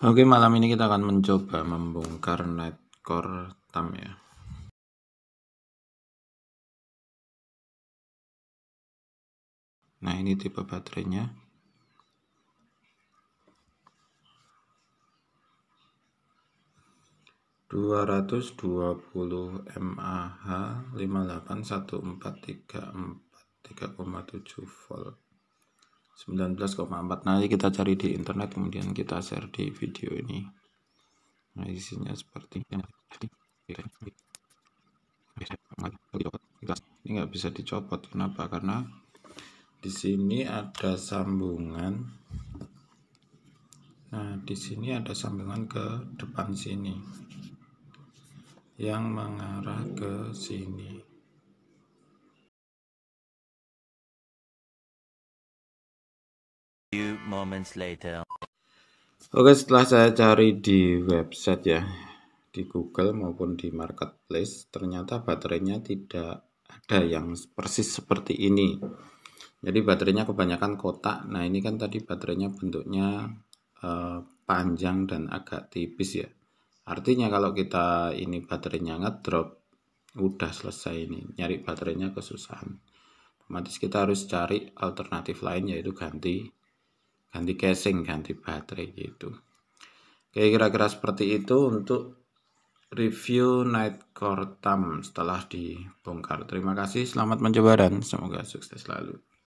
Oke, malam ini kita akan mencoba membongkar netcore tam ya. Nah, ini tipe baterainya. dua ratus dua puluh mAh lima delapan satu empat tiga empat tiga koma tujuh volt 19,4 nanti kita cari di internet kemudian kita share di video ini nah isinya seperti ini nggak bisa dicopot kenapa karena di sini ada sambungan nah di sini ada sambungan ke depan sini yang mengarah ke sini moments later. Oke, setelah saya cari di website ya, di Google maupun di marketplace, ternyata baterainya tidak ada yang persis seperti ini. Jadi baterainya kebanyakan kotak. Nah, ini kan tadi baterainya bentuknya eh, panjang dan agak tipis ya. Artinya kalau kita ini baterainya ngedrop, udah selesai ini. Nyari baterainya kesusahan. Otomatis kita harus cari alternatif lain yaitu ganti ganti casing ganti baterai gitu oke kira-kira seperti itu untuk review night cortam setelah dibongkar terima kasih selamat mencoba dan semoga sukses selalu